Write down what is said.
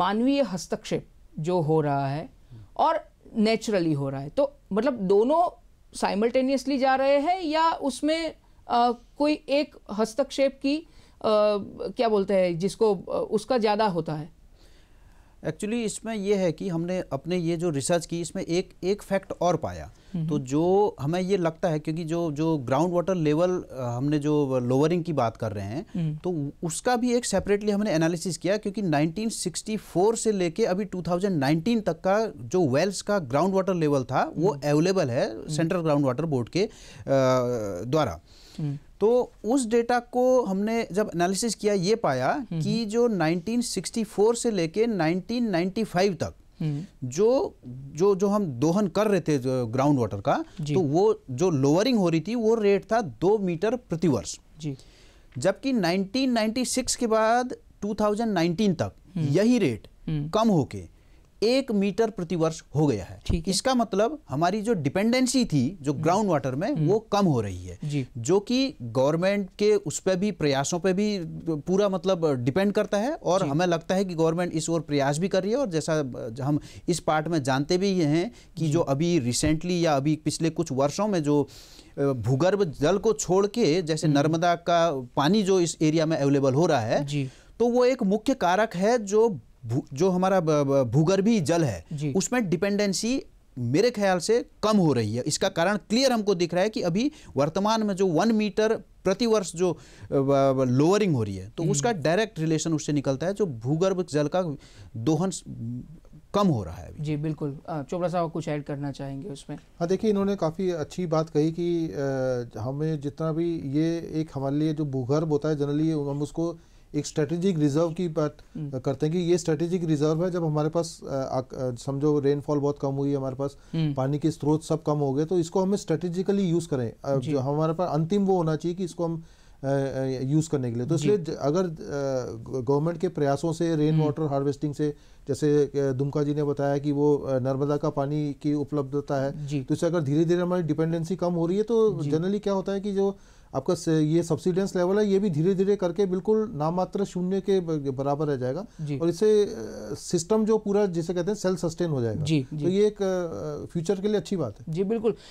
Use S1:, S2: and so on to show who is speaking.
S1: मानवीय हस्तक्षेप जो हो रहा है और नेचुरली हो रहा है तो मतलब दोनों साइमल्टेनियसली जा रहे हैं या उसमें आ, कोई एक हस्तक्षेप की आ, क्या बोलते हैं जिसको आ, उसका ज़्यादा होता है एक्चुअली इसमें यह है कि हमने अपने ये जो रिसर्च की इसमें एक एक फैक्ट और पाया तो जो हमें ये लगता है क्योंकि जो जो ग्राउंड वाटर लेवल हमने जो लोअरिंग की बात कर रहे हैं हम्म। तो उसका भी एक सेपरेटली हमने एनालिसिस किया क्योंकि 1964 से लेके अभी 2019 तक का जो वेल्स का ग्राउंड वाटर लेवल था वो अवेलेबल हम्म। है सेंट्रल ग्राउंड वाटर बोर्ड के द्वारा हम्म। तो उस डेटा को हमने जब एनालिसिस किया ये पाया कि जो 1964 से लेके 1995 तक हम्म। जो जो जो हम दोहन कर रहे थे ग्राउंड वाटर का तो वो जो लोअरिंग हो रही थी वो रेट था दो मीटर प्रति वर्ष जबकि 1996 के बाद 2019 तक हम्म। यही रेट हम्म। कम होके एक मीटर प्रतिवर्ष हो गया है इसका मतलब हमारी जो डिपेंडेंसी थी जो ग्राउंड हम्म। वाटर में हम्म। वो कम हो रही है जो कि गवर्नमेंट के उस पर भी प्रयासों पर भी पूरा मतलब डिपेंड करता है और हमें लगता है कि गवर्नमेंट इस ओर प्रयास भी कर रही है और जैसा हम इस पार्ट में जानते भी हैं कि जो अभी रिसेंटली या अभी पिछले कुछ वर्षों में जो भूगर्भ जल को छोड़ के जैसे हम्म। नर्मदा का पानी जो इस एरिया में अवेलेबल हो रहा है तो वो एक मुख्य कारक है जो जो हमारा भूगर्भी जल है उसमें डिपेंडेंसी मेरे ख्याल से कम हो रही है इसका कारण क्लियर हमको दिख रहा है कि अभी वर्तमान में जो वन मीटर प्रतिवर्ष जो लोअरिंग हो रही है तो हम्म। उसका डायरेक्ट रिलेशन उससे निकलता है जो भूगर्भ जल का दोहन कम हो रहा है अभी। जी बिल्कुल चोपड़ा साहब कुछ ऐड करना चाहेंगे उसमें
S2: हाँ देखिए इन्होंने काफ़ी अच्छी बात कही कि हमें जितना भी ये एक हमारे लिए जो भूगर्भ होता है जनरली हम उसको एक स्ट्रेटेजिक रिजर्व की बात हम्म। करते हैं कि ये स्ट्रेटेजिक रिजर्व है जब हमारे पास समझो रेनफॉल बहुत कम हुई हमारे पास हम्म। पानी के स्रोत सब कम हो गए तो इसको हमें स्ट्रेटेजिकली यूज करें जो हमारे पास अंतिम वो होना चाहिए कि इसको हम यूज़ करने के लिए तो इसलिए अगर गवर्नमेंट के प्रयासों से रेन वाटर हार्वेस्टिंग से जैसे दुमका जी ने बताया कि वो नर्मदा का पानी की उपलब्धता है तो इससे अगर धीरे धीरे हमारी डिपेंडेंसी कम हो रही है तो जनरली क्या होता है कि जो आपका ये सब्सिडेंस लेवल है ये भी धीरे धीरे करके बिल्कुल नामात्र शून्य के बराबर रह जाएगा और इससे सिस्टम जो पूरा जिसे कहते हैं सेल्फ सस्टेन हो जाएगा जी, तो जी, तो ये एक फ्यूचर के लिए अच्छी बात है जी बिल्कुल